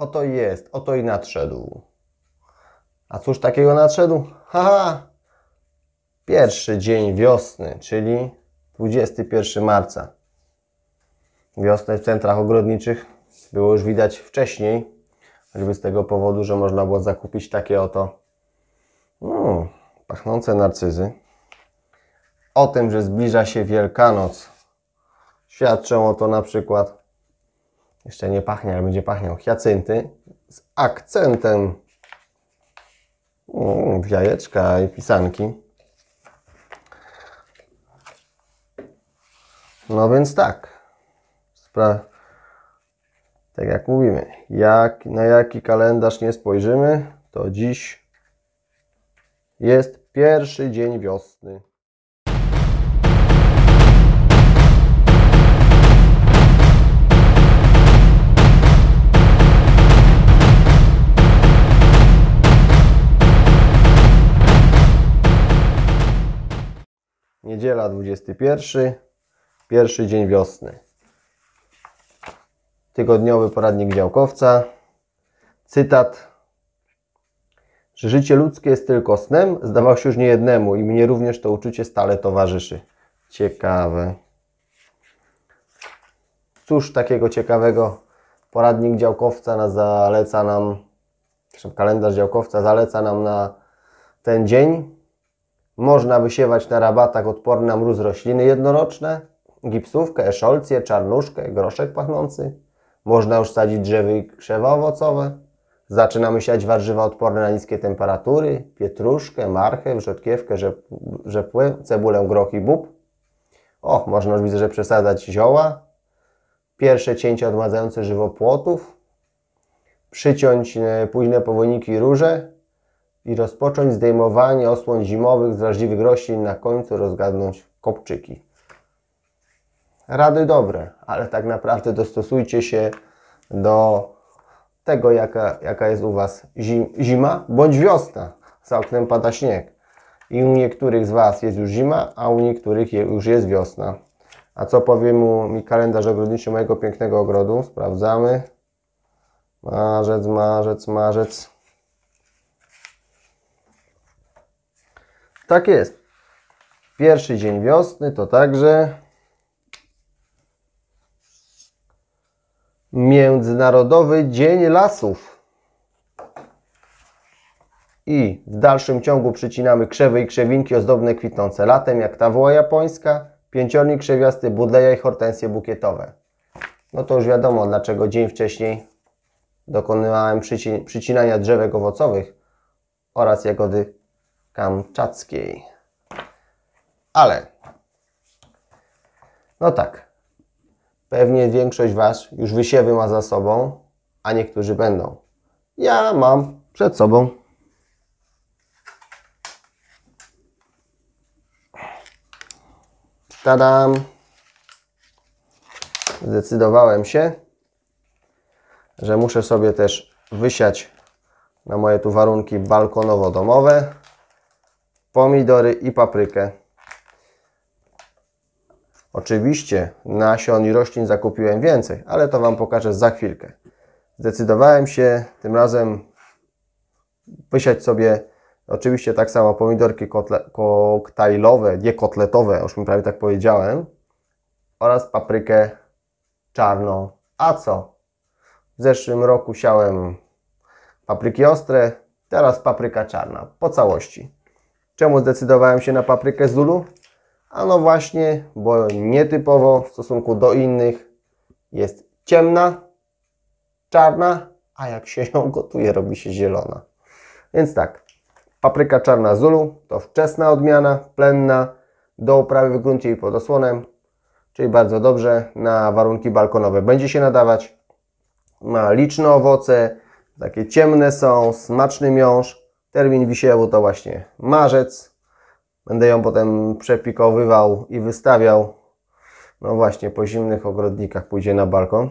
Oto jest, oto i nadszedł. A cóż takiego nadszedł? Haha! Pierwszy dzień wiosny, czyli 21 marca. Wiosnę w centrach ogrodniczych było już widać wcześniej, choćby z tego powodu, że można było zakupić takie oto no, pachnące narcyzy. O tym, że zbliża się Wielkanoc, świadczą o to na przykład jeszcze nie pachnie, ale będzie pachniał. Hiacynty z akcentem mm, jajeczka i pisanki. No więc tak. Spra tak jak mówimy, jak, na jaki kalendarz nie spojrzymy, to dziś jest pierwszy dzień wiosny. niedziela 21, pierwszy dzień wiosny. Tygodniowy poradnik działkowca. Cytat. Że życie ludzkie jest tylko snem, zdawał się już niejednemu i mnie również to uczucie stale towarzyszy. Ciekawe. Cóż takiego ciekawego poradnik działkowca zaleca nam, kalendarz działkowca zaleca nam na ten dzień. Można wysiewać na rabatach odporne na mróz rośliny jednoroczne, gipsówkę, eszolcję, czarnuszkę, groszek pachnący. Można już sadzić drzewy i krzewa owocowe. Zaczynamy siać warzywa odporne na niskie temperatury, pietruszkę, marchew, rzodkiewkę, rzep, rzepłę, cebulę, groch i bób. Och, można już widzę, że przesadzać zioła. Pierwsze cięcia odmadzające żywopłotów. Przyciąć e, późne powojniki róże, i rozpocząć zdejmowanie osłon zimowych z wrażliwych roślin, na końcu rozgadnąć kopczyki. Rady dobre, ale tak naprawdę dostosujcie się do tego, jaka, jaka jest u Was zim, zima bądź wiosna. Za oknem pada śnieg. I u niektórych z Was jest już zima, a u niektórych je, już jest wiosna. A co powie mu mi kalendarz ogrodniczy mojego pięknego ogrodu? Sprawdzamy. Marzec, marzec, marzec. Tak jest. Pierwszy dzień wiosny to także Międzynarodowy Dzień Lasów. I w dalszym ciągu przycinamy krzewy i krzewinki ozdobne kwitnące latem, jak tawoła japońska, pięciornik krzewiasty, budleja i hortensje bukietowe. No to już wiadomo, dlaczego dzień wcześniej dokonywałem przycinania drzewek owocowych oraz jagody Kamczackiej. Ale, no tak, pewnie większość Was już wysiewy ma za sobą, a niektórzy będą. Ja mam przed sobą. Tadam. Zdecydowałem się, że muszę sobie też wysiać na moje tu warunki balkonowo-domowe pomidory i paprykę. Oczywiście nasion i roślin zakupiłem więcej, ale to Wam pokażę za chwilkę. Zdecydowałem się tym razem wysiać sobie oczywiście tak samo pomidorki kotle, koktajlowe, nie kotletowe, już mi prawie tak powiedziałem, oraz paprykę czarną. A co? W zeszłym roku siałem papryki ostre, teraz papryka czarna po całości. Czemu zdecydowałem się na paprykę Zulu? A no właśnie, bo nietypowo w stosunku do innych jest ciemna, czarna, a jak się ją gotuje, robi się zielona. Więc tak, papryka czarna Zulu to wczesna odmiana, plenna, do uprawy w gruncie i pod osłonem, czyli bardzo dobrze na warunki balkonowe będzie się nadawać. Ma liczne owoce, takie ciemne są, smaczny miąższ, Termin wisielu to właśnie marzec. Będę ją potem przepikowywał i wystawiał. No właśnie, po zimnych ogrodnikach pójdzie na balkon.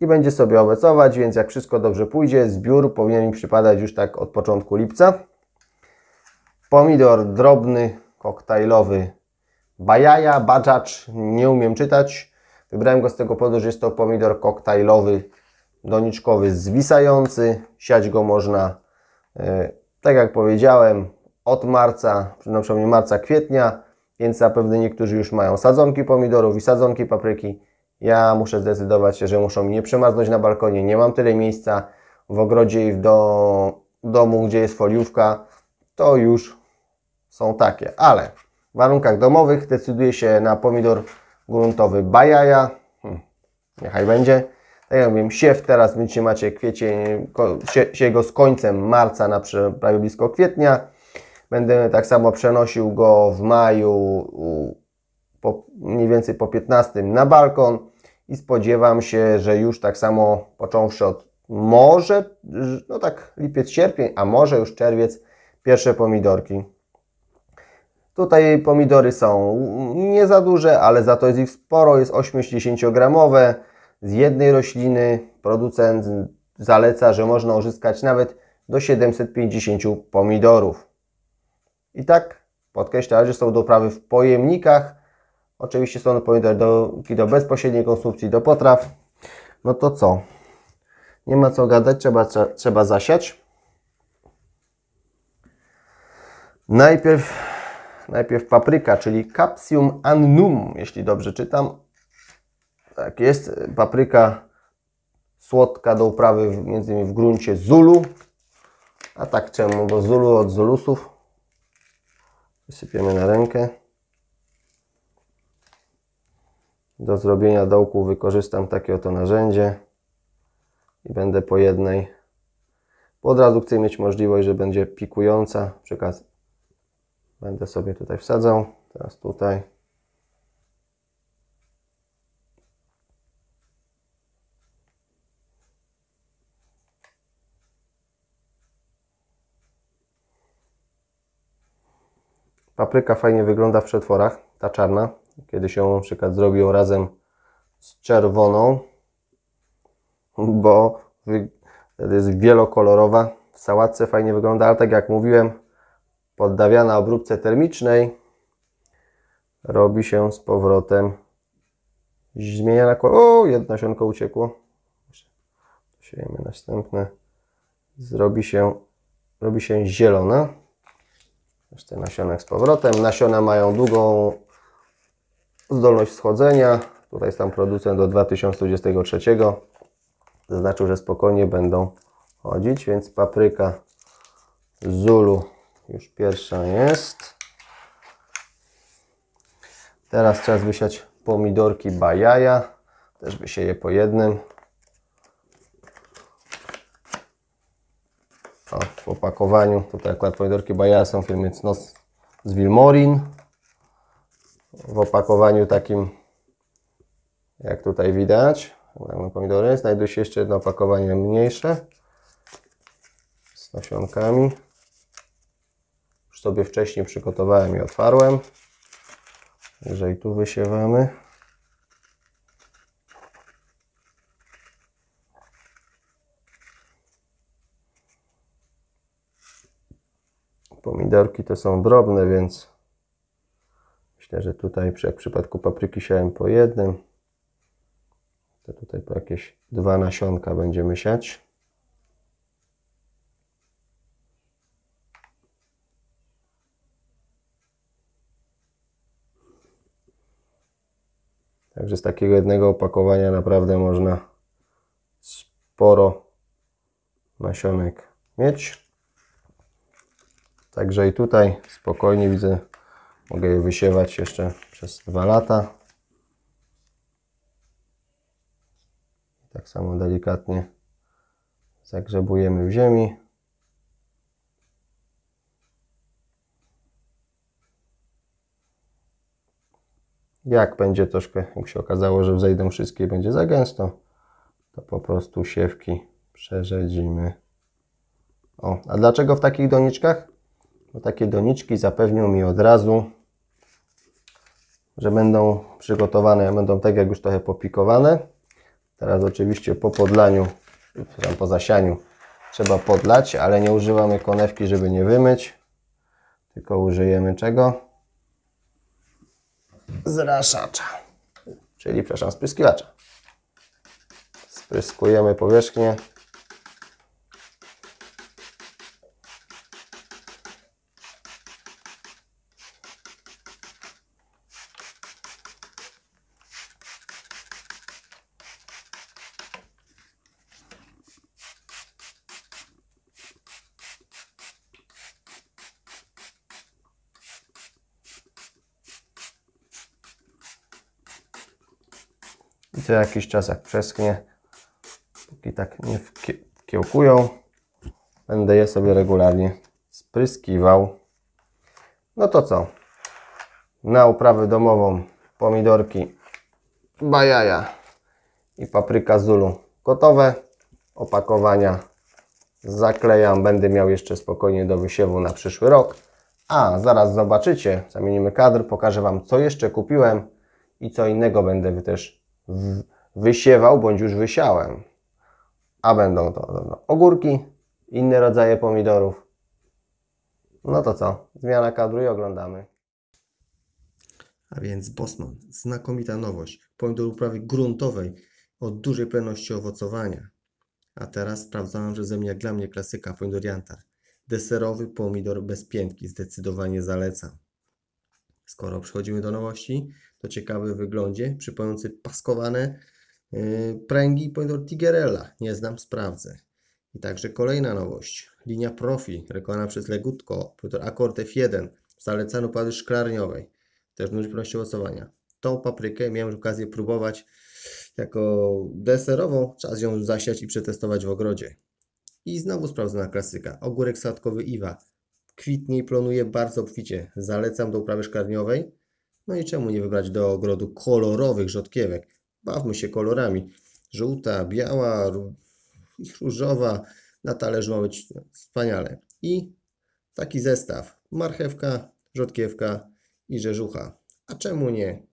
I będzie sobie obecować, więc jak wszystko dobrze pójdzie, zbiór powinien mi przypadać już tak od początku lipca. Pomidor drobny, koktajlowy. Bajaja, badżacz, nie umiem czytać. Wybrałem go z tego powodu, że jest to pomidor koktajlowy, doniczkowy, zwisający. Siać go można E, tak jak powiedziałem, od marca, przynajmniej marca, kwietnia, więc zapewne niektórzy już mają sadzonki pomidorów i sadzonki papryki. Ja muszę zdecydować się, że muszą mi nie przemarznąć na balkonie. Nie mam tyle miejsca w ogrodzie i w do, domu, gdzie jest foliówka. To już są takie, ale w warunkach domowych decyduję się na pomidor gruntowy bajaja. Hmm, niechaj będzie tak jak mówiłem, siew teraz będzie macie kwiecień, się go z końcem marca na prawie blisko kwietnia. Będę tak samo przenosił go w maju, po, mniej więcej po 15 na balkon i spodziewam się, że już tak samo począwszy od może, no tak lipiec, sierpień, a może już czerwiec, pierwsze pomidorki. Tutaj pomidory są nie za duże, ale za to jest ich sporo, jest 8-10 gramowe z jednej rośliny producent zaleca, że można uzyskać nawet do 750 pomidorów. I tak podkreśla, że są doprawy w pojemnikach. Oczywiście są to pomidorki do bezpośredniej konsumpcji, do potraw. No to co? Nie ma co gadać, trzeba, trzeba zasiać. Najpierw, najpierw papryka, czyli Capsium annum, jeśli dobrze czytam, tak jest, papryka słodka do uprawy między innymi w gruncie Zulu. A tak czemu? Bo Zulu od Zulusów. Wysypiemy na rękę. Do zrobienia dołku wykorzystam takie oto narzędzie i będę po jednej. Bo od razu chcę mieć możliwość, że będzie pikująca. przykład będę sobie tutaj wsadzał, teraz tutaj. Papryka fajnie wygląda w przetworach, ta czarna. Kiedy się ją, przykład zrobił razem z czerwoną, bo wtedy jest wielokolorowa. W sałatce fajnie wygląda, ale tak jak mówiłem, poddawiana obróbce termicznej robi się z powrotem zmieniana kolor. O, jedno nasionko uciekło. Siejemy następne. Zrobi się, robi się zielona. Też te nasiona z powrotem. Nasiona mają długą zdolność schodzenia. Tutaj jest tam producent do 2023. Zaznaczył, że spokojnie będą chodzić, więc papryka Zulu już pierwsza jest. Teraz czas wysiać pomidorki bajaja. Też wysieje po jednym. w opakowaniu. Tutaj akurat pomidorki baja są firmy Cnos z Wilmorin. W opakowaniu takim, jak tutaj widać, pomidory. Znajduje się jeszcze jedno opakowanie mniejsze z nasionkami. Już sobie wcześniej przygotowałem i otwarłem. Jeżeli tu wysiewamy, Pomidorki to są drobne, więc myślę, że tutaj, jak w przypadku papryki, siałem po jednym. To tutaj po jakieś dwa nasionka będziemy siać. Także z takiego jednego opakowania naprawdę można sporo nasionek mieć. Także i tutaj spokojnie widzę, mogę je wysiewać jeszcze przez dwa lata. Tak samo delikatnie zagrzebujemy w ziemi. Jak będzie troszkę, jak się okazało, że wzejdą wszystkie i będzie za gęsto, to po prostu siewki przerzedzimy. O, a dlaczego w takich doniczkach? bo takie doniczki zapewnią mi od razu, że będą przygotowane, będą tak jak już trochę popikowane. Teraz oczywiście po podlaniu, po zasianiu trzeba podlać, ale nie używamy konewki, żeby nie wymyć, tylko użyjemy czego? Zraszacza, czyli przepraszam, spryskiwacza. Spryskujemy powierzchnię co jakiś czas jak przeschnie, póki tak nie kiełkują, będę je sobie regularnie spryskiwał. No to co? Na uprawę domową pomidorki bajaja i papryka zulu gotowe. Opakowania zaklejam, będę miał jeszcze spokojnie do wysiewu na przyszły rok. A, zaraz zobaczycie, zamienimy kadr, pokażę Wam co jeszcze kupiłem i co innego będę też wysiewał bądź już wysiałem. A będą to, ogórki, inne rodzaje pomidorów. No to co? Zmiana kadru i oglądamy. A więc Bosman, znakomita nowość. Pomidor uprawy gruntowej o dużej pełności owocowania. A teraz sprawdzałem, że ze mnie jak dla mnie klasyka pomidor jantar. Deserowy pomidor bez piętki zdecydowanie zalecam. Skoro przechodzimy do nowości, to ciekawy w wyglądzie, przypojący paskowane yy, pręgi pomidor Tigerella. Nie znam, sprawdzę. I także kolejna nowość. Linia Profi, reklama przez Legutko, pomidor Accord F1, zalecano pady szklarniowej. Też dużo pewności owocowania. Tą paprykę miałem okazję próbować jako deserową. Czas ją zasiać i przetestować w ogrodzie. I znowu sprawdzona klasyka. Ogórek sadkowy Iwa kwitnie i plonuje bardzo obficie. Zalecam do uprawy szklarniowej. No i czemu nie wybrać do ogrodu kolorowych rzodkiewek? Bawmy się kolorami. Żółta, biała, różowa. Na talerzu ma być wspaniale. I taki zestaw. Marchewka, rzodkiewka i rzeżucha. A czemu nie?